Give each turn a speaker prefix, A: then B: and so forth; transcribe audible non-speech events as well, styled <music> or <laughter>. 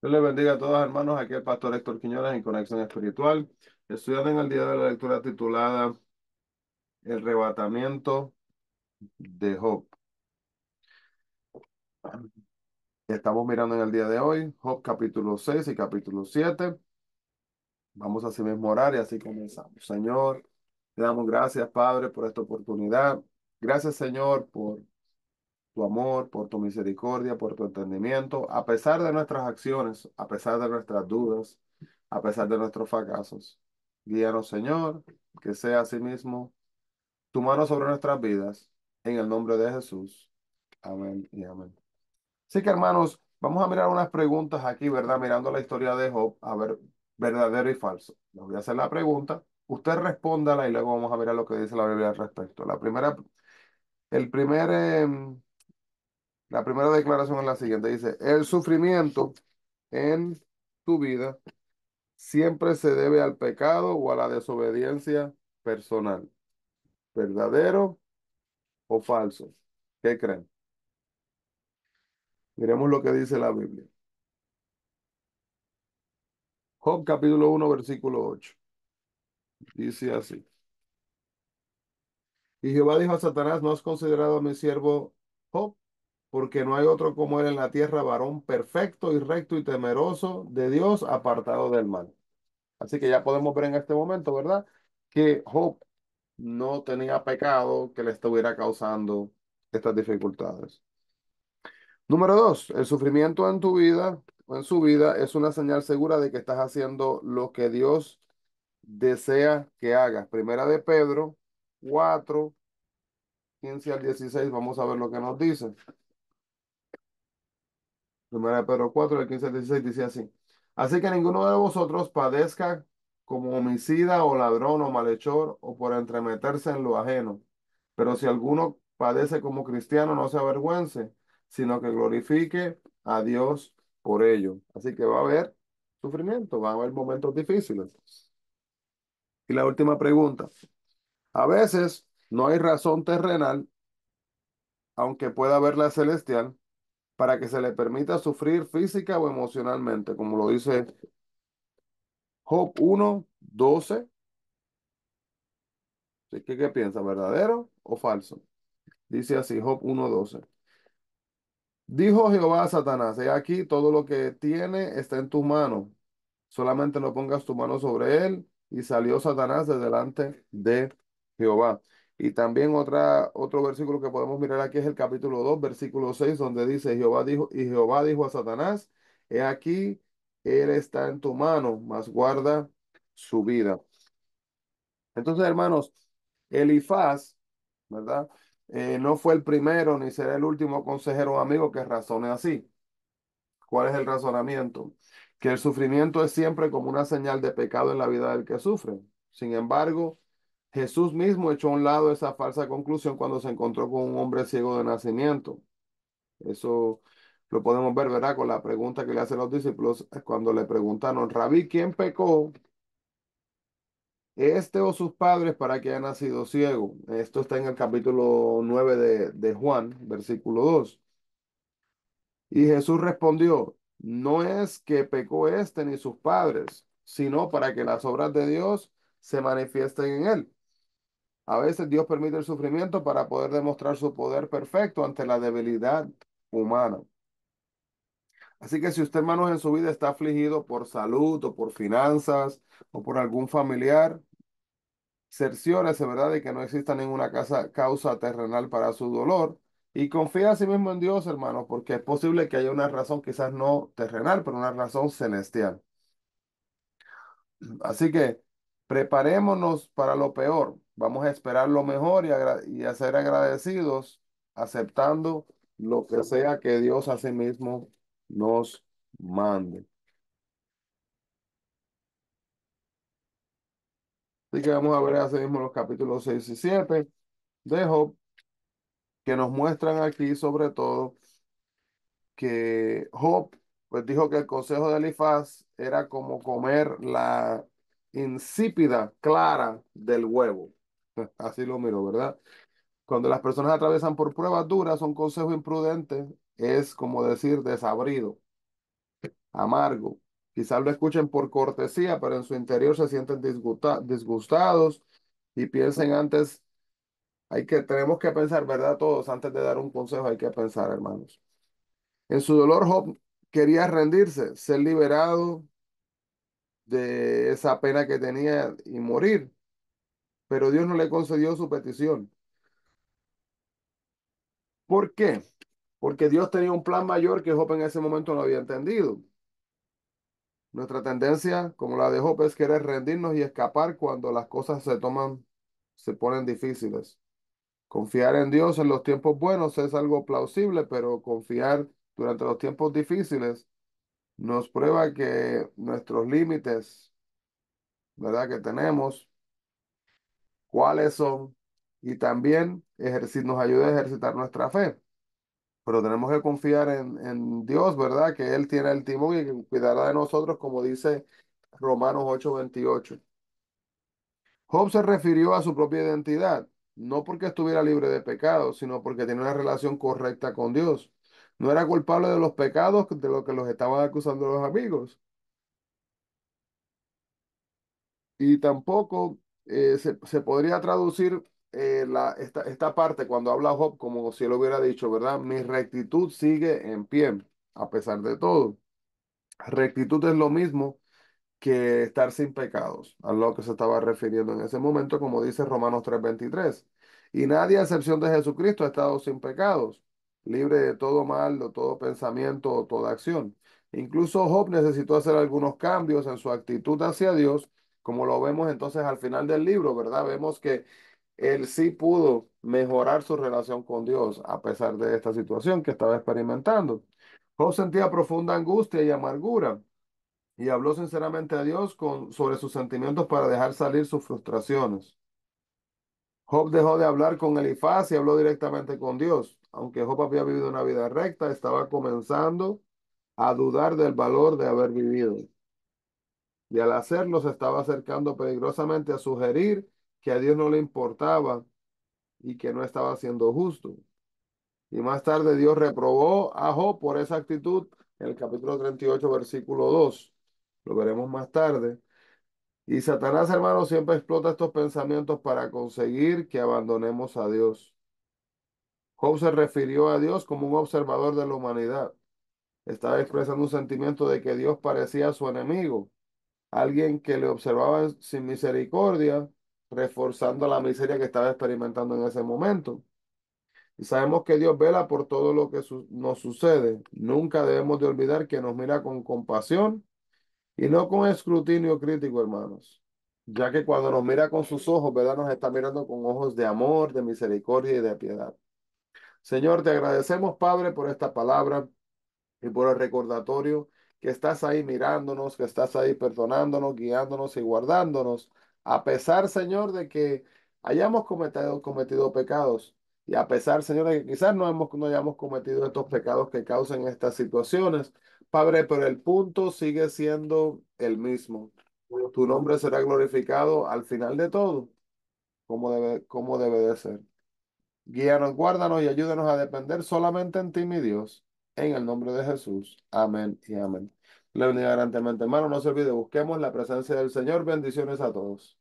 A: Dios les bendiga a todos hermanos, aquí el pastor Héctor Quiñones en Conexión Espiritual, estudiando en el día de la lectura titulada El Rebatamiento de Job. Estamos mirando en el día de hoy Job capítulo 6 y capítulo 7. Vamos a asimismo orar y así comenzamos. Señor, te damos gracias Padre por esta oportunidad. Gracias Señor por amor, por tu misericordia, por tu entendimiento, a pesar de nuestras acciones, a pesar de nuestras dudas, a pesar de nuestros fracasos. Guíanos, Señor, que sea mismo, tu mano sobre nuestras vidas, en el nombre de Jesús. Amén y amén. Así que, hermanos, vamos a mirar unas preguntas aquí, ¿verdad? Mirando la historia de Job, a ver, verdadero y falso. Les voy a hacer la pregunta. Usted respóndala y luego vamos a mirar lo que dice la Biblia al respecto. La primera, el primer em, la primera declaración es la siguiente, dice, el sufrimiento en tu vida siempre se debe al pecado o a la desobediencia personal. ¿Verdadero o falso? ¿Qué creen? Miremos lo que dice la Biblia. Job capítulo 1, versículo 8. Dice así. Y Jehová dijo a Satanás, ¿no has considerado a mi siervo Job? porque no hay otro como él en la tierra, varón perfecto y recto y temeroso de Dios, apartado del mal. Así que ya podemos ver en este momento, ¿verdad? Que Job no tenía pecado que le estuviera causando estas dificultades. Número dos, el sufrimiento en tu vida, o en su vida, es una señal segura de que estás haciendo lo que Dios desea que hagas. Primera de Pedro 4, 15 al 16, vamos a ver lo que nos dice. Primera de Pedro 4, 15 16 dice así. Así que ninguno de vosotros padezca como homicida o ladrón o malhechor o por entremeterse en lo ajeno. Pero si alguno padece como cristiano, no se avergüence, sino que glorifique a Dios por ello. Así que va a haber sufrimiento, va a haber momentos difíciles. Y la última pregunta. A veces no hay razón terrenal, aunque pueda haberla celestial, para que se le permita sufrir física o emocionalmente, como lo dice Job 1, 12. Así que, ¿qué piensa? ¿Verdadero o falso? Dice así, Job 1, 12. Dijo Jehová a Satanás, he aquí todo lo que tiene está en tu mano, solamente no pongas tu mano sobre él. Y salió Satanás de delante de Jehová. Y también otra, otro versículo que podemos mirar aquí es el capítulo 2, versículo 6, donde dice, Jehová dijo, y Jehová dijo a Satanás, he aquí, él está en tu mano, mas guarda su vida. Entonces, hermanos, Elifaz, ¿verdad? Eh, no fue el primero ni será el último consejero o amigo que razone así. ¿Cuál es el razonamiento? Que el sufrimiento es siempre como una señal de pecado en la vida del que sufre. Sin embargo, Jesús mismo echó a un lado esa falsa conclusión cuando se encontró con un hombre ciego de nacimiento. Eso lo podemos ver, ¿verdad? Con la pregunta que le hacen los discípulos eh, cuando le preguntaron, Rabí, ¿quién pecó? ¿Este o sus padres para que haya nacido ciego? Esto está en el capítulo 9 de, de Juan, versículo 2. Y Jesús respondió, no es que pecó este ni sus padres, sino para que las obras de Dios se manifiesten en él. A veces Dios permite el sufrimiento para poder demostrar su poder perfecto ante la debilidad humana. Así que si usted, hermanos, en su vida está afligido por salud o por finanzas o por algún familiar, cerciórese, ¿verdad?, de que no exista ninguna causa terrenal para su dolor y confía a sí mismo en Dios, hermanos, porque es posible que haya una razón quizás no terrenal, pero una razón celestial. Así que Preparémonos para lo peor. Vamos a esperar lo mejor y, y a ser agradecidos, aceptando lo que sea que Dios a sí mismo nos mande. Así que vamos a ver así mismo los capítulos 6 y 7 de Job, que nos muestran aquí sobre todo que Job pues dijo que el consejo de Elifaz era como comer la insípida, clara del huevo. <laughs> Así lo miro, ¿verdad? Cuando las personas atravesan por pruebas duras, un consejo imprudente es como decir desabrido, amargo. Quizás lo escuchen por cortesía, pero en su interior se sienten disgustados y piensen antes, hay que, tenemos que pensar, ¿verdad? Todos, antes de dar un consejo hay que pensar, hermanos. En su dolor, Job quería rendirse, ser liberado de esa pena que tenía y morir. Pero Dios no le concedió su petición. ¿Por qué? Porque Dios tenía un plan mayor que Job en ese momento no había entendido. Nuestra tendencia, como la de Job, es querer rendirnos y escapar cuando las cosas se toman, se ponen difíciles. Confiar en Dios en los tiempos buenos es algo plausible, pero confiar durante los tiempos difíciles nos prueba que nuestros límites, ¿verdad? Que tenemos, cuáles son, y también nos ayuda a ejercitar nuestra fe. Pero tenemos que confiar en, Dios, ¿verdad? Que Él tiene el timón y cuidará de nosotros, como dice Romanos 8:28. Job se refirió a su propia identidad, no porque estuviera libre de pecado, sino porque tenía una relación correcta con Dios no era culpable de los pecados de lo que los estaban acusando los amigos. Y tampoco eh, se, podría traducir eh, la, esta, esta parte cuando habla Job como si él hubiera dicho, ¿verdad? Mi rectitud sigue en pie, a pesar de todo. Rectitud es lo mismo que estar sin pecados, a lo que se estaba refiriendo en ese momento, como dice Romanos 3:23. Y nadie, a excepción de Jesucristo, ha estado sin pecados libre de todo mal, de todo pensamiento o toda acción. Incluso Job necesitó hacer algunos cambios en su actitud hacia Dios, como lo vemos entonces al final del libro, ¿verdad? Vemos que él sí pudo mejorar su relación con Dios a pesar de esta situación que estaba experimentando. Job sentía profunda angustia y amargura y habló sinceramente a Dios con, sobre sus sentimientos para dejar salir sus frustraciones. Job dejó de hablar con Elifaz y habló directamente con Dios. Aunque Job había vivido una vida recta, estaba comenzando a dudar del valor de haber vivido. Y al hacerlo se estaba acercando peligrosamente a sugerir que a Dios no le importaba y que no estaba siendo justo. Y más tarde Dios reprobó a Job por esa actitud en el capítulo 38, versículo 2. Lo veremos más tarde. Y Satanás, hermano, siempre explota estos pensamientos para conseguir que abandonemos a Dios. Job se refirió a Dios como un observador de la humanidad. Estaba expresando un sentimiento de que Dios parecía su enemigo, alguien que le observaba sin misericordia, reforzando la miseria que estaba experimentando en ese momento. Y sabemos que Dios vela por todo lo que nos sucede. Nunca debemos de olvidar que nos mira con compasión y no con escrutinio crítico, hermanos, ya que cuando nos mira con sus ojos, ¿verdad? Nos está mirando con ojos de amor, de misericordia y de piedad. Señor, te agradecemos, Padre, por esta palabra y por el recordatorio que estás ahí mirándonos, que estás ahí perdonándonos, guiándonos y guardándonos, a pesar, Señor, de que hayamos cometido, cometido pecados. Y a pesar, Señor, de que quizás no, hemos, no hayamos cometido estos pecados que causan estas situaciones, Padre, pero el punto sigue siendo el mismo. Tu nombre será glorificado al final de todo, como debe, como debe de ser. Guíanos, guárdanos y ayúdanos a depender solamente en ti, mi Dios, en el nombre de Jesús. Amén y amén. Le grandemente, hermano. No se olvide, busquemos la presencia del Señor. Bendiciones a todos.